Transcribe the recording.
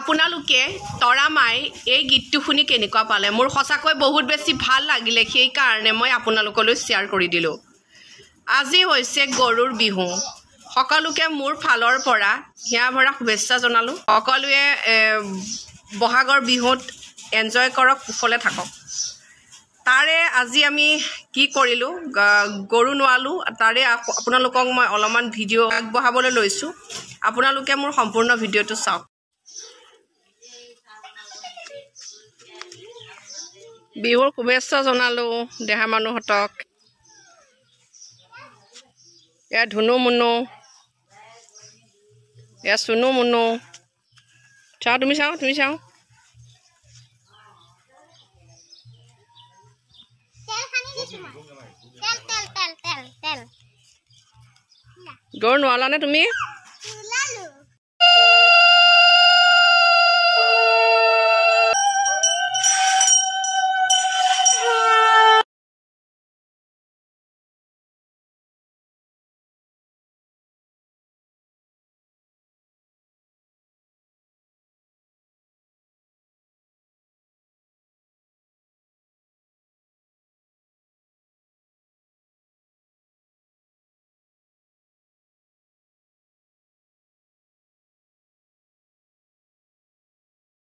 আপোনালোকে তৰা তৰামাই এই গীতটো শুনি কেনেকুৱা পালে মোৰ সঁচাকৈ বহুত বেছি ভাল লাগিলে সেইকাৰণে মই আপোনালোকলৈ শ্বেয়াৰ কৰি দিলোঁ আজি হৈছে গৰুৰ বিহু সকলোকে মোৰ ফালৰ পৰা হিয়া ভৰা শুভেচ্ছা জনালোঁ সকলোৱে বহাগৰ বিহুত এনজয় কৰক কুশলে থাকক তাৰে আজি আমি কি কৰিলোঁ গৰু নোৱালোঁ তাৰে আপোনালোকক মই অলপমান ভিডিঅ' আগবঢ়াবলৈ লৈছোঁ আপোনালোকে মোৰ সম্পূৰ্ণ ভিডিঅ'টো চাওক বিহুৰ শুভেচ্ছা জনালোঁ দেহা মানুহহঁতক এয়া ধুনু মুনু এয়া চুনু মুনু চাওঁ তুমি চাওঁ তুমি চাওঁ দৌৰ নোৱালানে তুমি